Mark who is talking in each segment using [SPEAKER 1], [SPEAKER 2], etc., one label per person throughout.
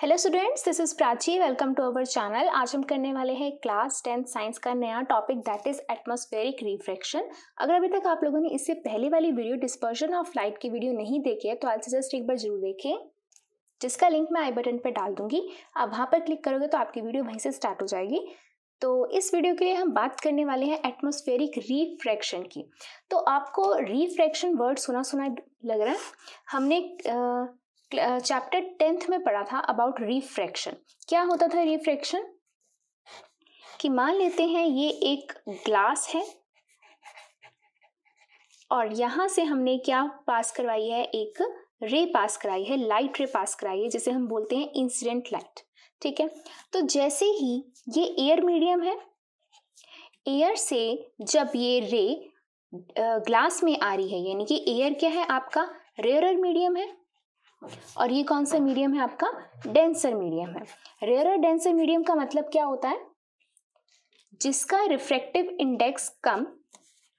[SPEAKER 1] Hello students this is Prachi welcome to our channel आज हम करने वाले हैं क्लास टेंथ साइंस का नया topic that is atmospheric refraction अगर अभी तक आप लोगों ने इससे पहले वाली वीडियो डिस्पर्जन ऑफ लाइट की वीडियो नहीं देखी है तो आज से जस्ट एक बार जरूर देखें जिसका लिंक मैं आई बटन पर डाल दूंगी आप वहाँ पर क्लिक करोगे तो आपकी वीडियो वहीं से स्टार्ट हो जाएगी तो इस वीडियो के लिए हम बात करने वाले हैं एटमॉस्फेरिक रिफ्रैक्शन की तो आपको रिफ्रैक्शन वर्ड सुना सुना लग रहा है हमने आ, चैप्टर टेंथ में पढ़ा था अबाउट रिफ्रैक्शन क्या होता था रिफ्रैक्शन कि मान लेते हैं ये एक ग्लास है और यहां से हमने क्या पास करवाई है एक रे पास कराई है लाइट रे पास कराई है जिसे हम बोलते हैं इंसिडेंट लाइट ठीक है तो जैसे ही ये एयर मीडियम है एयर से जब ये रे ग्लास में आ रही है यानी कि एयर क्या है आपका रेयर मीडियम है और ये कौन सा मीडियम है आपका डेंसर मीडियम है रेयर डेंसर मीडियम का मतलब क्या होता है जिसका रिफ्रैक्टिव इंडेक्स कम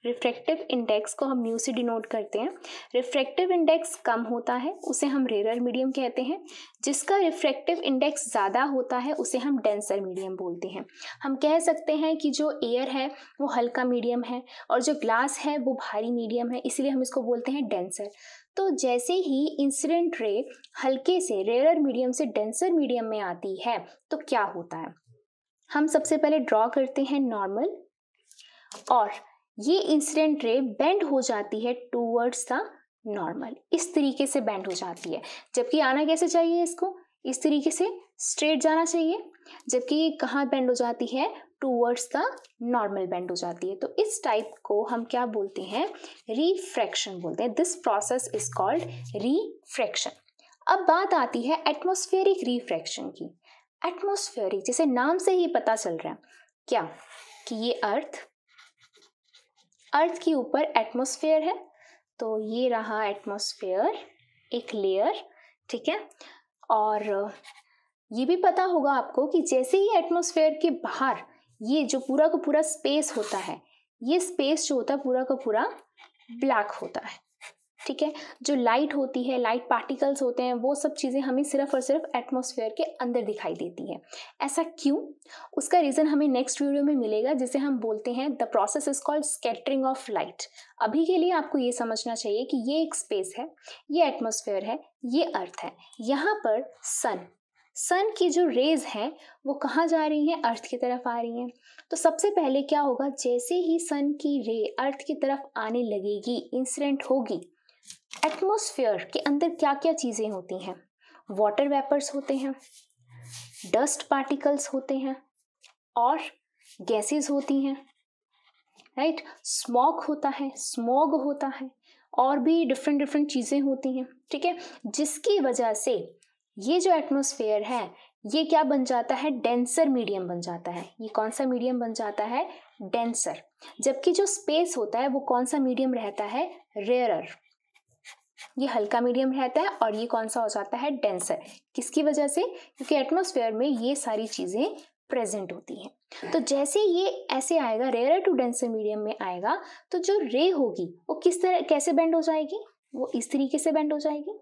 [SPEAKER 1] रिफ्रैक्टिव इंडेक्स को हम म्यू से डिनोट करते हैं रिफ्रैक्टिव इंडेक्स कम होता है उसे हम रेरर मीडियम कहते हैं जिसका रिफ्रैक्टिव इंडेक्स ज़्यादा होता है उसे हम डेंसर मीडियम बोलते हैं हम कह सकते हैं कि जो एयर है वो हल्का मीडियम है और जो ग्लास है वो भारी मीडियम है इसलिए हम इसको बोलते हैं डेंसर तो जैसे ही इंसिडेंट रे हल्के से रेरर मीडियम से डेंसर मीडियम में आती है तो क्या होता है हम सबसे पहले ड्रॉ करते हैं नॉर्मल और ये इंसिडेंट रे बेंड हो जाती है टूवर्ड्स द नॉर्मल इस तरीके से बेंड हो जाती है जबकि आना कैसे चाहिए इसको इस तरीके से स्ट्रेट जाना चाहिए जबकि ये कहाँ बेंड हो जाती है टूवर्ड्स द नॉर्मल बेंड हो जाती है तो इस टाइप को हम क्या बोलते हैं रिफ्रैक्शन बोलते हैं this process is called refraction अब बात आती है एटमोस्फेरिक रिफ्रैक्शन की एटमोस्फेरिक जैसे नाम से ही पता चल रहा है क्या कि ये अर्थ अर्थ के ऊपर एटमोसफेयर है तो ये रहा एटमोसफेयर एक लेयर ठीक है और ये भी पता होगा आपको कि जैसे ही एटमोसफेयर के बाहर ये जो पूरा का पूरा स्पेस होता है ये स्पेस जो होता है पूरा का पूरा ब्लैक होता है ठीक है जो लाइट होती है लाइट पार्टिकल्स होते हैं वो सब चीज़ें हमें सिर्फ और सिर्फ एटमॉस्फेयर के अंदर दिखाई देती है ऐसा क्यों उसका रीज़न हमें नेक्स्ट वीडियो में मिलेगा जिसे हम बोलते हैं the process is called scattering of light अभी के लिए आपको ये समझना चाहिए कि ये एक स्पेस है ये एटमोसफेयर है ये अर्थ है यहाँ पर सन सन की जो रेज हैं वो कहाँ जा रही हैं अर्थ की तरफ आ रही हैं तो सबसे पहले क्या होगा जैसे ही सन की रे अर्थ की तरफ आने लगेगी इंसिडेंट होगी एटमोसफियर के अंदर क्या क्या चीज़ें होती हैं वाटर वेपर्स होते हैं डस्ट पार्टिकल्स होते हैं और गैसेस होती हैं राइट स्मॉक होता है स्मॉग होता है और भी डिफरेंट डिफरेंट चीज़ें होती हैं ठीक है जिसकी वजह से ये जो एटमोसफेयर है ये क्या बन जाता है डेंसर मीडियम बन जाता है ये कौन सा मीडियम बन जाता है डेंसर जबकि जो स्पेस होता है वो कौन सा मीडियम रहता है रेयरर ये हल्का मीडियम रहता है और ये कौन सा हो जाता है डेंसर किसकी वजह से क्योंकि एटमोसफेयर में ये सारी चीज़ें प्रेजेंट होती हैं तो जैसे ये ऐसे आएगा रेयर टू डेंसर मीडियम में आएगा तो जो रे होगी वो किस तरह कैसे बेंड हो जाएगी वो इस तरीके से बेंड हो जाएगी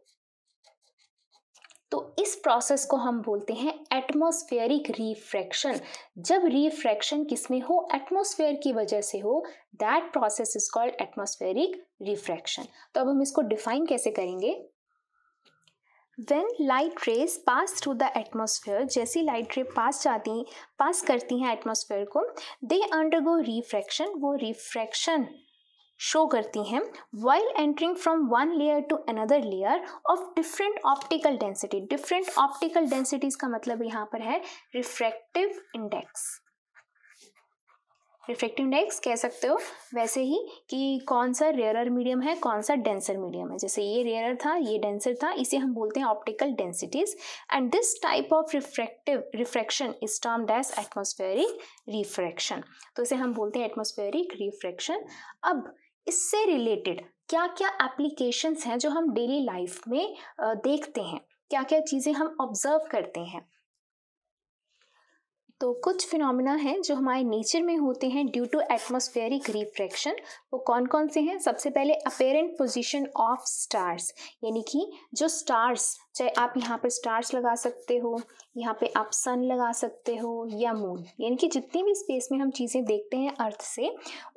[SPEAKER 1] तो इस प्रोसेस को हम बोलते हैं एटमोस्फेयरिक रिफ्रैक्शन जब रिफ्रैक्शन किसमें हो एटमोस्फेयर की वजह से हो that process is called atmospheric refraction तो अब हम इसको डिफाइन कैसे करेंगे when light rays pass through the atmosphere जैसी लाइट रे पास जाती पास करती हैं एटमोसफेयर को दे अंडरगो रिफ्रैक्शन वो रिफ्रैक्शन शो करती हैं while entering from one layer to another layer of different optical density different optical densities का मतलब यहाँ पर है रिफ्रैक्टिव इंडेक्स रिफ्रेक्टिव इंडेक्स कह सकते हो वैसे ही कि कौन सा रेयरर मीडियम है कौन सा डेंसर मीडियम है जैसे ये रेयरर था ये डेंसर था इसे हम बोलते हैं optical densities and this type of refractive refraction is termed as atmospheric refraction तो इसे हम बोलते हैं एटमोस्फेयरिक रिफ्रैक्शन अब इससे रिलेटेड क्या क्या एप्लीकेशंस हैं जो हम डेली लाइफ में देखते हैं क्या क्या चीज़ें हम ऑब्जर्व करते हैं तो कुछ फिनोमिना हैं जो हमारे नेचर में होते हैं ड्यू टू एटमोस्फेयरिक रिफ्रैक्शन वो कौन कौन से हैं सबसे पहले अपेरेंट पोजीशन ऑफ स्टार्स यानी कि जो स्टार्स चाहे आप यहाँ पर स्टार्स लगा सकते हो यहाँ पे आप सन लगा सकते हो या मून यानी कि जितनी भी स्पेस में हम चीज़ें देखते हैं अर्थ से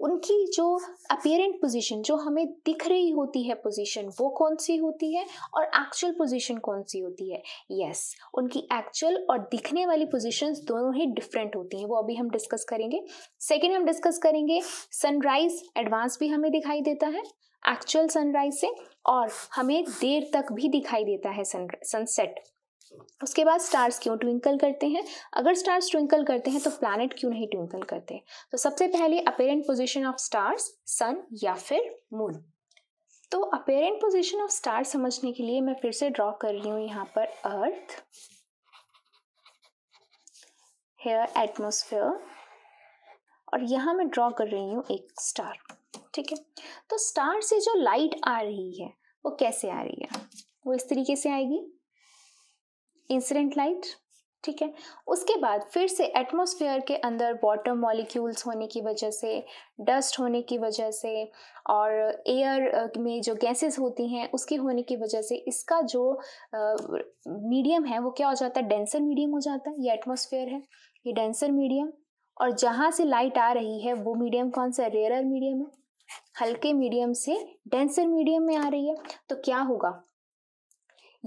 [SPEAKER 1] उनकी जो अपेरेंट पोजीशन जो हमें दिख रही होती है पोजीशन वो कौन सी होती है और एक्चुअल पोजीशन कौन सी होती है यस yes, उनकी एक्चुअल और दिखने वाली पोजिशन दोनों ही डिफरेंट होती हैं वो अभी हम डिस्कस करेंगे सेकेंड हम डिस्कस करेंगे सनराइज एडवांस भी हमें दिखाई देता है एक्चुअल सनराइज से और हमें देर तक भी दिखाई देता है सनसेट उसके बाद स्टार्स क्यों ट्विंकल करते हैं अगर स्टार्स ट्विंकल करते हैं तो प्लैनेट क्यों नहीं ट्विंकल करते तो सबसे पहले apparent position of stars sun या फिर मून तो अपेरेंट पोजीशन ऑफ स्टार समझने के लिए मैं फिर से ड्रॉ कर रही हूँ यहाँ पर अर्थ हेयर एटमोसफेयर और यहां मैं ड्रॉ कर रही हूँ एक स्टार ठीक है तो स्टार से जो लाइट आ रही है वो कैसे आ रही है वो इस तरीके से आएगी इंसिडेंट लाइट ठीक है उसके बाद फिर से एटमॉस्फेयर के अंदर वाटर मॉलिक्यूल्स होने की वजह से डस्ट होने की वजह से और एयर में जो गैसेस होती हैं उसके होने की वजह से इसका जो मीडियम है वो क्या हो जाता है डेंसर मीडियम हो जाता है ये एटमॉस्फेयर है ये डेंसर मीडियम और जहाँ से लाइट आ रही है वो मीडियम कौन सा रेयर मीडियम है हल्के मीडियम से डेंसर मीडियम में आ रही है तो क्या होगा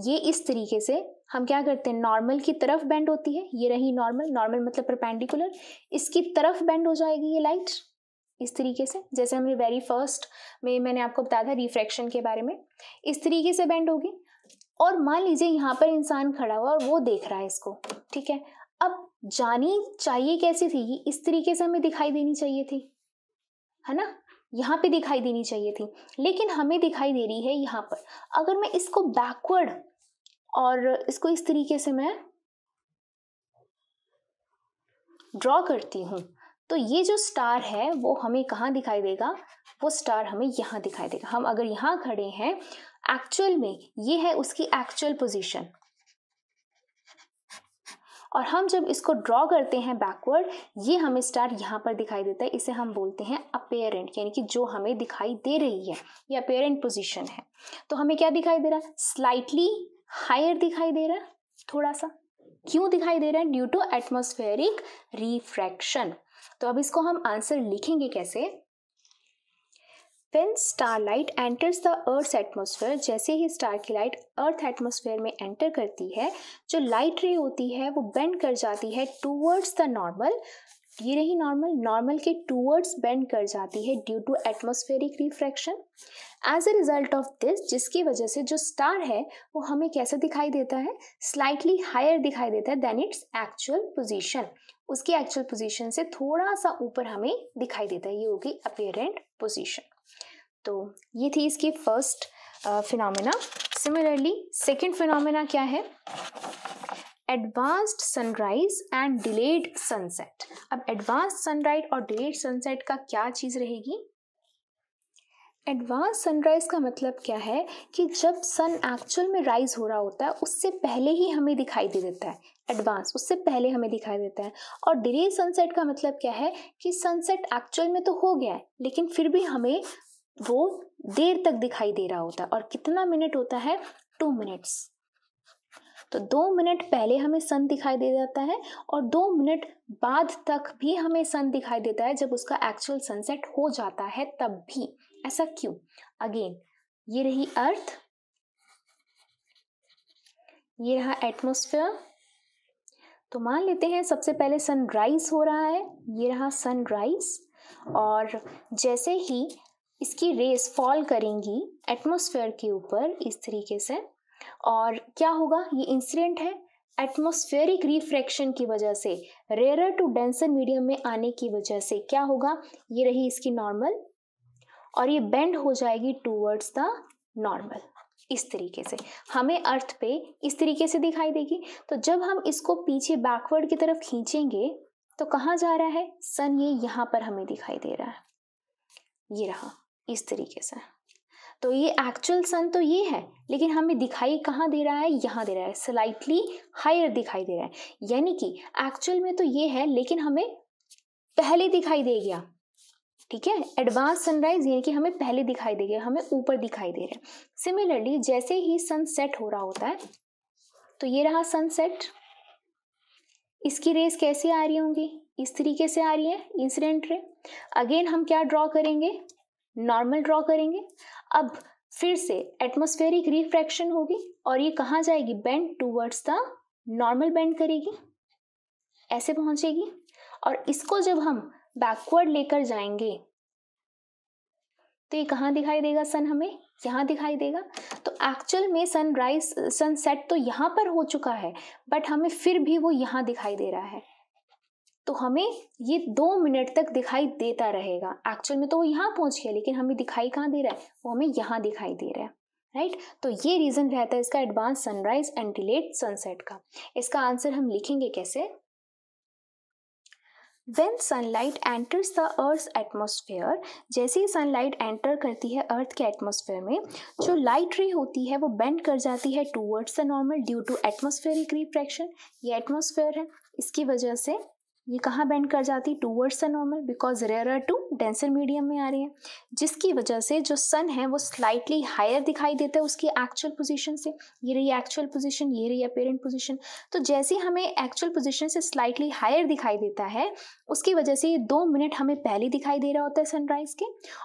[SPEAKER 1] ये इस तरीके से हम क्या करते हैं नॉर्मल की तरफ बेंड होती है ये रही नॉर्मल नॉर्मल मतलब परपेंडिकुलर इसकी तरफ बेंड हो जाएगी ये लाइट इस तरीके से जैसे हमने वेरी फर्स्ट में मैंने आपको बताया था रिफ्रैक्शन के बारे में इस तरीके से बेंड होगी और मान लीजिए यहाँ पर इंसान खड़ा हुआ और वो देख रहा है इसको ठीक है अब जानी चाहिए कैसी थी इस तरीके से हमें दिखाई देनी चाहिए थी है ना यहाँ पे दिखाई देनी चाहिए थी लेकिन हमें दिखाई दे रही है यहाँ पर अगर मैं इसको बैकवर्ड और इसको इस तरीके से मैं ड्रॉ करती हूँ तो ये जो स्टार है वो हमें कहाँ दिखाई देगा वो स्टार हमें यहाँ दिखाई देगा हम अगर यहाँ खड़े हैं एक्चुअल में ये है उसकी एक्चुअल पोजीशन और हम जब इसको ड्रॉ करते हैं बैकवर्ड ये हमें स्टार यहाँ पर दिखाई देता है इसे हम बोलते हैं अपेयरेंट यानी कि जो हमें दिखाई दे रही है ये अपेयरेंट पोजिशन है तो हमें क्या दिखाई दे रहा है स्लाइटली हायर दिखाई दे रहा है थोड़ा सा क्यों दिखाई दे रहा है ड्यू टू एटमोस्फेरिक रिफ्रैक्शन तो अब इसको हम आंसर लिखेंगे कैसे star light enters the earth atmosphere जैसे ही स्टार की लाइट अर्थ एटमोसफेयर में एंटर करती है जो लाइट रे होती है वो बेंड कर जाती है टूवर्ड्स द नॉर्मल ये रही नॉर्मल नॉर्मल के टूवर्ड्स बेंड कर जाती है due to atmospheric refraction as a result of this जिसकी वजह से जो स्टार है वो हमें कैसे दिखाई देता है स्लाइटली हायर दिखाई देता है देन इट्स एक्चुअल पोजिशन उसकी एक्चुअल पोजिशन से थोड़ा सा ऊपर हमें दिखाई देता है ये होगी अपेरेंट पोजिशन तो ये थी इसकी first phenomena similarly second phenomena क्या है advanced sunrise and delayed sunset अब एडवांस सनराइज और डिलेड सनसेट का क्या चीज़ रहेगी एडवांस सनराइज का मतलब क्या है कि जब सन एक्चुअल में राइज हो रहा होता है उससे पहले ही हमें दिखाई दे देता है एडवांस उससे पहले हमें दिखाई देता है और डिले सनसेट का मतलब क्या है कि सनसेट एक्चुअल में तो हो गया है लेकिन फिर भी हमें वो देर तक दिखाई दे रहा होता है और कितना मिनट होता है टू मिनट्स तो दो मिनट पहले हमें सन दिखाई दे जाता है और दो मिनट बाद तक भी हमें सन दिखाई देता है जब उसका एक्चुअल सनसेट हो जाता है तब भी ऐसा क्यों अगेन ये रही अर्थ ये रहा एटमोस्फेयर तो मान लेते हैं सबसे पहले सनराइज हो रहा है ये रहा सनराइज और जैसे ही इसकी रेस फॉल करेंगी एटमोसफेयर के ऊपर इस तरीके से और क्या होगा ये इंसिडेंट है एटमोस्फेयरिक रिफ्रैक्शन की वजह से रेयर टू डेंसर मीडियम में आने की वजह से क्या होगा ये रही इसकी नॉर्मल और ये बेंड हो जाएगी टूवर्ड्स द नॉर्मल इस तरीके से हमें अर्थ पे इस तरीके से दिखाई देगी तो जब हम इसको पीछे बैकवर्ड की तरफ खींचेंगे तो कहाँ जा रहा है सन ये यहाँ पर हमें दिखाई दे रहा है ये रहा इस तरीके से तो ये एक्चुअल सन तो ये है लेकिन हमें दिखाई कहाँ दे रहा है यहाँ दे रहा है स्लाइटली हायर दिखाई दे रहा है यानी कि एक्चुअल में तो ये है लेकिन हमें पहले दिखाई दे गया ठीक है एडवांस सनराइज यानी कि हमें पहले दिखाई दे गया हमें ऊपर दिखाई दे रहा है सिमिलरली जैसे ही सनसेट हो रहा होता है तो ये रहा सनसेट इसकी रेस कैसे आ रही होंगी इस तरीके से आ रही है इंसिडेंट रे अगेन हम क्या ड्रॉ करेंगे नॉर्मल ड्रॉ करेंगे अब फिर से एटमोस्फेरिक रिफ्रैक्शन होगी और ये कहाँ जाएगी bend towards the normal bend करेगी ऐसे पहुंचेगी और इसको जब हम बैकवर्ड लेकर जाएंगे तो ये कहाँ दिखाई देगा सन हमें यहाँ दिखाई देगा तो एक्चुअल में सनराइज सनसेट तो यहाँ पर हो चुका है बट हमें फिर भी वो यहाँ दिखाई दे रहा है तो हमें ये दो मिनट तक दिखाई देता रहेगा एक्चुअल में तो वो यहाँ पहुँच गया लेकिन हमें दिखाई कहाँ दे रहा है वो हमें यहाँ दिखाई दे रहा है राइट तो ये रीज़न रहता है इसका advance sunrise and delayed sunset का इसका आंसर हम लिखेंगे कैसे when sunlight enters the earth atmosphere जैसे ही सनलाइट एंटर करती है अर्थ के एटमोसफेयर में जो लाइट रे होती है वो बेंड कर जाती है towards the normal due to atmospheric refraction ये एटमोसफेयर है इसकी वजह से ये कहाँ बेंड कर जाती है towards the normal because rare to denser medium में आ रही है जिसकी वजह से जो सन है वो स्लाइटली हायर दिखाई देता है उसकी एक्चुअल पोजीशन से ये रही एक्चुअल पोजीशन ये रही अपेरेंट पोजीशन तो जैसे हमें एक्चुअल पोजीशन से स्लाइटली हायर दिखाई देता है उसकी वजह से ये दो मिनट हमें पहले दिखाई दे रहा होता है सनराइज़ के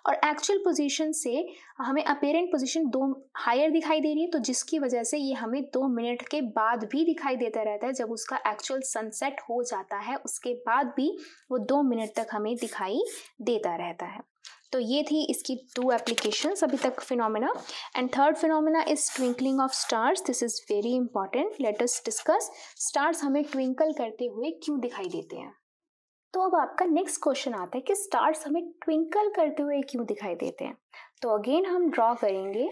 [SPEAKER 1] और एक्चुअल पोजिशन से हमें अपेरेंट पोजिशन दो हायर दिखाई दे रही है तो जिसकी वजह से ये हमें दो मिनट के बाद भी दिखाई देता रहता है जब उसका एक्चुअल सनसेट हो जाता है उसके उसके बाद भी वो दो मिनट तक हमें दिखाई देता रहता है तो ये थी इसकी टू एप्लीकेशन अभी तक phenomena and third phenomena is twinkling of stars this is very important let us discuss stars हमें ट्विंकल करते हुए क्यों दिखाई देते हैं तो अब आपका नेक्स्ट क्वेश्चन आता है कि स्टार्स हमें ट्विंकल करते हुए क्यों दिखाई देते हैं तो अगेन हम ड्रॉ करेंगे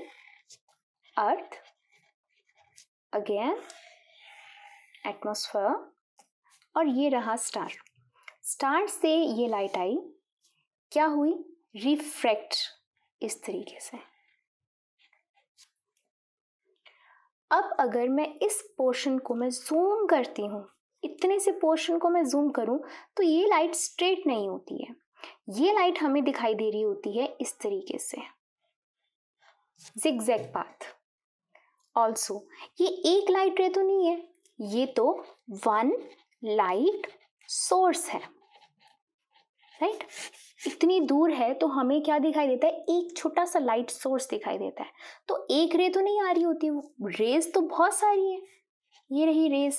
[SPEAKER 1] अर्थ अगेन एटमोसफेयर और ये रहा स्टार स्टार से ये लाइट आई क्या हुई रिफ्रैक्ट इस तरीके से अब अगर मैं इस पोर्शन को मैं जूम करती हूँ इतने से पोर्शन को मैं जूम करूँ तो ये लाइट स्ट्रेट नहीं होती है ये लाइट हमें दिखाई दे रही होती है इस तरीके से जिगजैग पाथ ऑल्सो ये एक लाइट रे तो नहीं है ये तो वन लाइट सोर्स है राइट right? इतनी दूर है तो हमें क्या दिखाई देता है एक छोटा सा लाइट सोर्स दिखाई देता है तो एक रे तो नहीं आ रही होती वो रेज तो बहुत सारी है ये रही रेज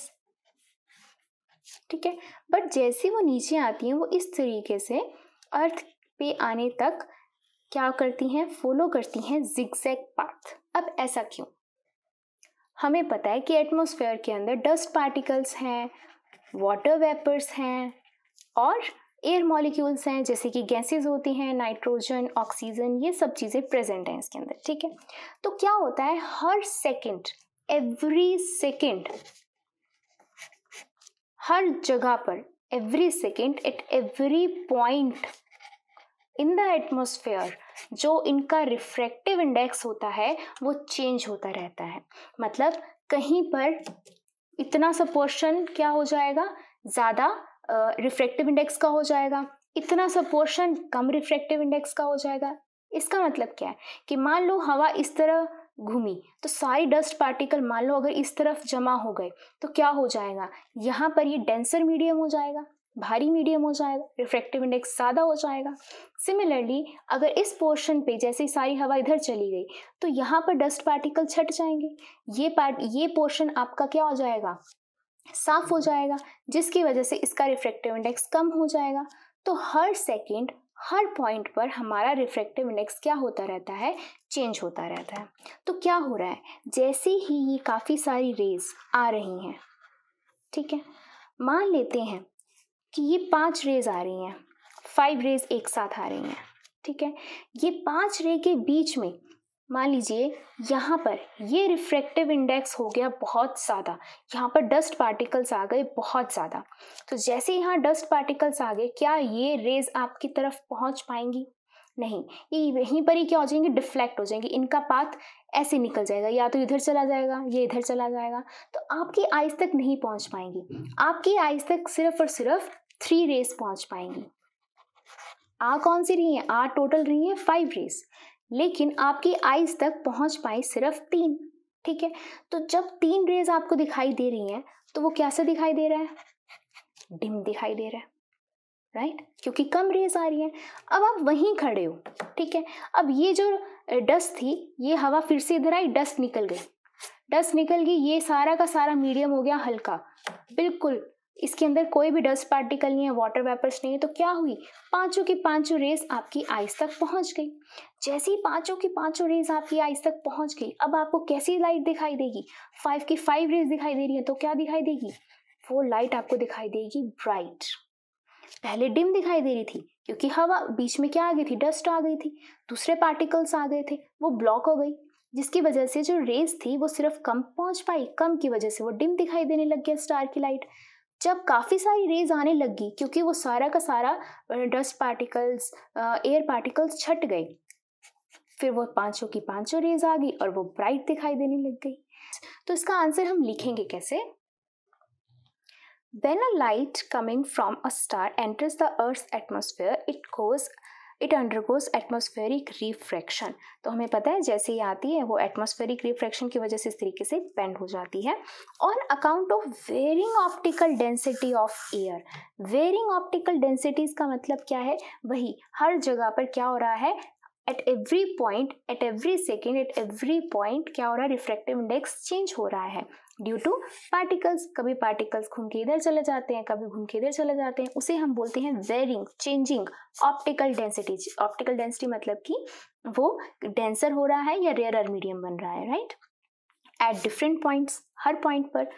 [SPEAKER 1] ठीक है बट जैसे वो नीचे आती हैं वो इस तरीके से अर्थ पे आने तक क्या करती हैं फॉलो करती हैं जिगजैग पाथ अब ऐसा क्यों हमें पता है कि एटमोसफेयर के अंदर डस्ट पार्टिकल्स हैं वाटर वेपर्स हैं और एयर मॉलिक्यूल्स हैं जैसे कि गैसेस होती हैं नाइट्रोजन ऑक्सीजन ये सब चीज़ें प्रेजेंट हैं इसके अंदर ठीक है तो क्या होता है हर सेकंड एवरी सेकंड हर जगह पर every second at every point in the atmosphere जो इनका रिफ्रैक्टिव इंडेक्स होता है वो चेंज होता रहता है मतलब कहीं पर इतना सा पोर्शन क्या हो जाएगा ज़्यादा रिफ्रैक्टिव इंडेक्स का हो जाएगा इतना सा पोर्शन कम रिफ्रैक्टिव इंडेक्स का हो जाएगा इसका मतलब क्या है कि मान लो हवा इस तरह घूमी तो सारी डस्ट पार्टिकल मान लो अगर इस तरफ जमा हो गए तो क्या हो जाएगा यहाँ पर ये डेंसर मीडियम हो जाएगा भारी मीडियम हो जाएगा रिफ्रैक्टिव इंडेक्स ज़्यादा हो जाएगा सिमिलरली अगर इस पोर्शन पे जैसे सारी हवा इधर चली गई तो यहाँ पर डस्ट पार्टिकल छट जाएंगे ये पार्ट ये पोर्शन आपका क्या हो जाएगा साफ हो जाएगा जिसकी वजह से इसका रिफ्रैक्टिव इंडेक्स कम हो जाएगा तो हर सेकेंड हर पॉइंट पर हमारा रिफ्रैक्टिव इंडेक्स क्या होता रहता है चेंज होता रहता है तो क्या हो रहा है जैसे ही ये काफ़ी सारी रेज आ रही हैं ठीक है मान लेते हैं कि ये पांच रेज आ रही हैं फाइव रेज एक साथ आ रही हैं ठीक है ये पांच रे के बीच में मान लीजिए यहाँ पर ये रिफ्रैक्टिव इंडेक्स हो गया बहुत ज़्यादा यहाँ पर डस्ट पार्टिकल्स आ गए बहुत ज़्यादा तो जैसे यहाँ डस्ट पार्टिकल्स आ गए क्या ये रेज आपकी तरफ पहुँच पाएंगी नहीं ये यहीं पर ही क्या हो जाएंगे डिफ्लेक्ट हो जाएंगे इनका पाथ ऐसे निकल जाएगा या तो इधर चला जाएगा ये इधर चला जाएगा तो आपकी आइज तक नहीं पहुंच पाएंगी आपकी आइज तक सिर्फ और सिर्फ थ्री रेस पहुंच पाएंगी आ कौन सी रही है आ टोटल रही है फाइव रेस लेकिन आपकी आईज तक पहुंच पाई सिर्फ तीन ठीक है तो जब तीन रेज आपको दिखाई दे रही हैं तो वो कैसे दिखाई दे रहा है डिम दिखाई दे रहा है राइट क्योंकि कम रेज आ रही है अब आप वहीं खड़े हो ठीक है अब ये जो डस्ट थी ये हवा फिर से इधर आई डस्ट निकल गई डस्ट निकल गई ये सारा का सारा मीडियम हो गया हल्का बिल्कुल इसके अंदर कोई भी डस्ट पार्टिकल नहीं है वाटर वेपर्स नहीं है तो क्या हुई पांचों की पांचों रेस आपकी आइस तक पहुंच गई जैसे ही पांचों की पांचों रेस आपकी आइस तक पहुंच गई अब आपको कैसी लाइट दिखाई देगी फाइव की फाइव रेस दिखाई दे रही है तो क्या दिखाई देगी वो लाइट आपको दिखाई देगी ब्राइट पहले डिम दिखाई दे रही थी क्योंकि हवा बीच में क्या आ गई थी डस्ट आ गई थी दूसरे पार्टिकल्स आ गए थे वो ब्लॉक हो गई जिसकी वजह से जो रेस थी वो सिर्फ कम पहुंच पाई कम की वजह से वो डिम दिखाई देने लग गया स्टार की लाइट जब काफ़ी सारी रेज आने लगी क्योंकि वो सारा का सारा डस्ट पार्टिकल्स एयर पार्टिकल्स छट गए फिर वो पांचों की पांचों रेज आ गई और वो ब्राइट दिखाई देने लग गई तो इसका आंसर हम लिखेंगे कैसे When a light coming from a star enters the Earth's atmosphere, it goes it undergoes atmospheric refraction तो हमें पता है जैसे ही आती है वो एटमोस्फेरिक रिफ्रैक्शन की वजह से इस तरीके से बेंड हो जाती है on account of varying optical density of air varying optical densities का मतलब क्या है वही हर जगह पर क्या हो रहा है at every point at every second at every point क्या हो रहा है रिफ्रैक्टिव इंडेक्स चेंज हो रहा है ड्यू टू पार्टिकल्स कभी पार्टिकल्स घूम के इधर चले जाते हैं कभी घूम के इधर चले जाते हैं उसे हम बोलते हैं varying changing optical density optical density मतलब कि वो डेंसर हो रहा है या रेयर मीडियम बन रहा है राइट एट डिफरेंट पॉइंट्स हर पॉइंट पर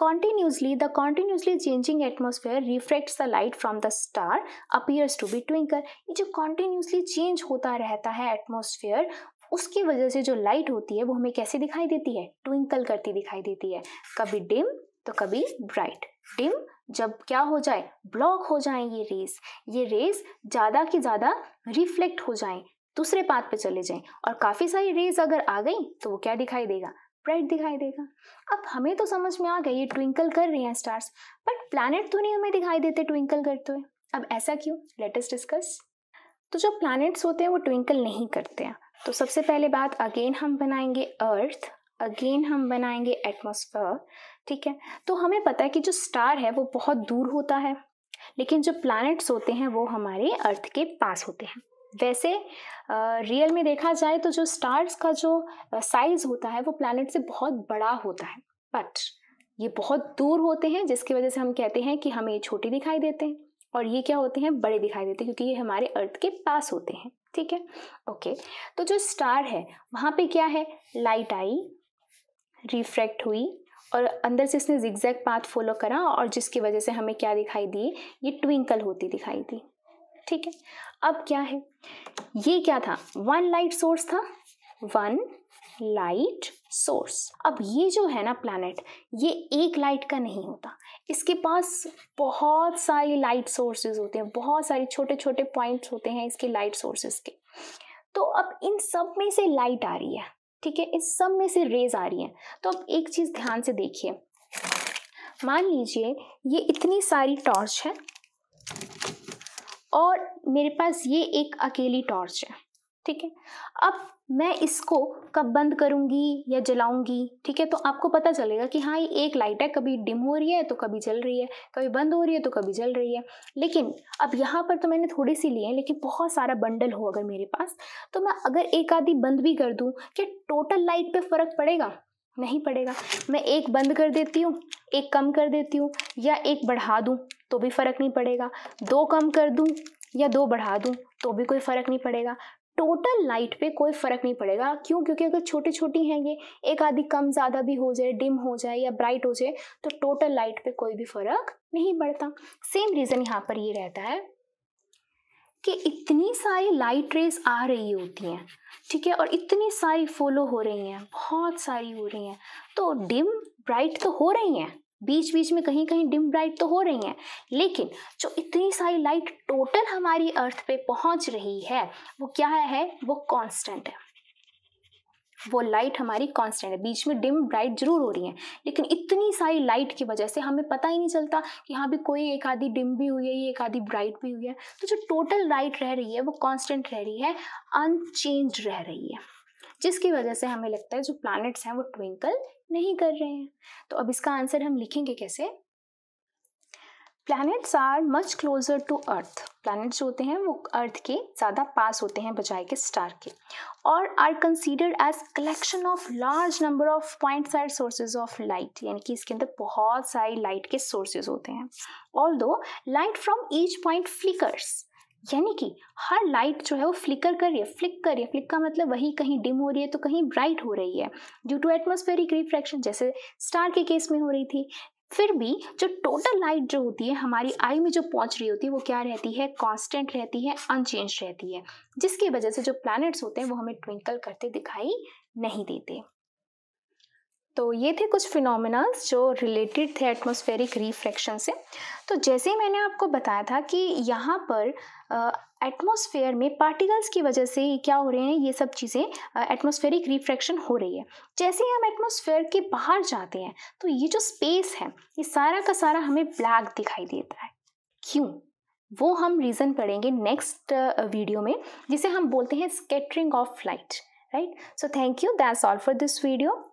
[SPEAKER 1] Continuously, the continuously changing atmosphere refracts the light from the star appears to be twinkle. ये जो continuously change होता रहता है atmosphere उसकी वजह से जो लाइट होती है वो हमें कैसे दिखाई देती है ट्विंकल करती दिखाई देती है कभी डिम तो कभी ब्राइट डिम जब क्या हो जाए ब्लॉक हो जाए ये rays ये rays ज़्यादा की ज़्यादा रिफ्लेक्ट हो जाए दूसरे पाथ पे चले जाएं और काफ़ी सारी रेज अगर आ गई तो वो क्या दिखाई देगा ब्राइट दिखाई देगा अब हमें तो समझ में आ गया ये ट्विंकल कर रही हैं स्टार्स बट प्लैनेट तो नहीं हमें दिखाई देते ट्विंकल करते हुए अब ऐसा क्यों लेटेस्ट डिस्कस तो जो प्लैनेट्स होते हैं वो ट्विंकल नहीं करते हैं तो सबसे पहले बात अगेन हम बनाएंगे अर्थ अगेन हम बनाएंगे एटमोसफेयर ठीक है तो हमें पता है कि जो स्टार है वो बहुत दूर होता है लेकिन जो प्लैनेट्स होते हैं वो हमारे अर्थ के पास होते हैं वैसे रियल में देखा जाए तो जो स्टार्स का जो साइज होता है वो प्लानट से बहुत बड़ा होता है बट ये बहुत दूर होते हैं जिसकी वजह से हम कहते हैं कि हमें ये छोटे दिखाई देते हैं और ये क्या होते हैं बड़े दिखाई देते हैं क्योंकि ये हमारे अर्थ के पास होते हैं ठीक है ओके तो जो स्टार है वहाँ पे क्या है लाइट आई रिफ्रैक्ट हुई और अंदर से इसने जिक्जैक्ट पाथ फॉलो करा और जिसकी वजह से हमें क्या दिखाई दी ये ट्विंकल होती दिखाई दी ठीक है अब क्या है ये क्या था वन लाइट सोर्स था वन लाइट सोर्स अब ये जो है ना प्लानट ये एक लाइट का नहीं होता इसके पास बहुत सारी लाइट सोर्सेज होते हैं बहुत सारे छोटे छोटे पॉइंट्स होते हैं इसके लाइट सोर्सेज के तो अब इन सब में से लाइट आ रही है ठीक है इस सब में से रेज आ रही है तो अब एक चीज़ ध्यान से देखिए मान लीजिए ये इतनी सारी टॉर्च है और मेरे पास ये एक अकेली टॉर्च है ठीक है अब मैं इसको कब बंद करूँगी या जलाऊंगी ठीक है तो आपको पता चलेगा कि हाँ ये एक लाइट है कभी डिम हो रही है तो कभी जल रही है कभी बंद हो रही है तो कभी जल रही है लेकिन अब यहाँ पर तो मैंने थोड़ी सी ली है लेकिन बहुत सारा बंडल हो अगर मेरे पास तो मैं अगर एक आधी बंद भी कर दूँ क्या टोटल लाइट पर फ़र्क पड़ेगा नहीं पड़ेगा मैं एक बंद कर देती हूँ एक कम कर देती हूँ या एक बढ़ा दूँ तो भी फ़र्क नहीं पड़ेगा दो कम कर दूँ या दो बढ़ा दूँ तो भी कोई फ़र्क नहीं पड़ेगा टोटल लाइट पे कोई फ़र्क नहीं पड़ेगा क्यों क्योंकि अगर छोटी छोटी हैं ये एक आधी कम ज़्यादा भी हो जाए डिम हो जाए या ब्राइट हो जाए तो टोटल लाइट पे कोई भी फ़र्क नहीं पड़ता सेम रीज़न यहाँ पर ये रहता है कि इतनी सारी लाइट रेस आ रही होती हैं ठीक है और इतनी सारी फॉलो हो रही हैं बहुत सारी हो रही हैं तो डिम ब्राइट तो हो रही हैं बीच बीच में कहीं कहीं डिम ब्राइट तो हो रही हैं लेकिन जो इतनी सारी लाइट टोटल हमारी अर्थ पे पहुंच रही है वो क्या है वो कांस्टेंट है वो लाइट हमारी कांस्टेंट है बीच में डिम ब्राइट जरूर हो रही है लेकिन इतनी सारी लाइट की वजह से हमें पता ही नहीं चलता कि हाँ भी कोई एक आधी डिम भी हुई है ये एक आधी ब्राइट भी हुई है तो जो टोटल लाइट रह रही है वो कांस्टेंट रह रही है अनचेंज रह रही है जिसकी वजह से हमें लगता है जो प्लैनेट्स हैं वो ट्विंकल नहीं कर रहे हैं तो अब इसका आंसर हम लिखेंगे कैसे planets are much closer to earth planets होते हैं वो अर्थ के ज़्यादा पास होते हैं बजाय के स्टार के और are considered as collection of large number of point are sources of light यानी कि इसके अंदर बहुत सारी लाइट के सोर्सेज होते हैं although light from each point flickers यानी कि हर लाइट जो है वो फ्लिकर कर रही है फ्लिक कर रही है फ्लिक का मतलब वही कहीं डिम हो रही है तो कहीं ब्राइट हो रही है ड्यू टू एटमोस्फेरिक रिफ्रैक्शन जैसे स्टार के केस में हो रही थी फिर भी जो टोटल लाइट जो होती है हमारी आई में जो पहुंच रही होती है वो क्या रहती है कांस्टेंट रहती है अनचेंज रहती है जिसकी वजह से जो प्लैनेट्स होते हैं वो हमें ट्विंकल करते दिखाई नहीं देते तो ये थे कुछ फिनोमिनल्स जो रिलेटेड थे एटमोस्फेरिक रिफ्रैक्शन से तो जैसे ही मैंने आपको बताया था कि यहाँ पर एटमोसफेयर में पार्टिकल्स की वजह से क्या हो रहे हैं ये सब चीज़ें एटमोसफेरिक रिफ्रैक्शन हो रही है जैसे ही हम एटमोसफेयर के बाहर जाते हैं तो ये जो स्पेस है ये सारा का सारा हमें ब्लैक दिखाई देता है क्यों वो हम रीज़न पढ़ेंगे नेक्स्ट वीडियो में जिसे हम बोलते हैं scattering of light right so thank you that's all for this video